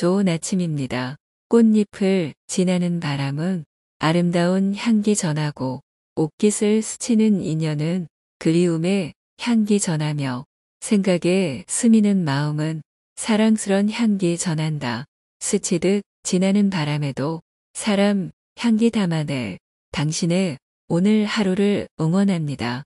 좋은 아침입니다. 꽃잎을 지나는 바람은 아름다운 향기 전하고 옷깃을 스치는 인연은 그리움에 향기 전하며 생각에 스미는 마음은 사랑스런 향기 전한다. 스치듯 지나는 바람에도 사람 향기 담아낼 당신의 오늘 하루를 응원합니다.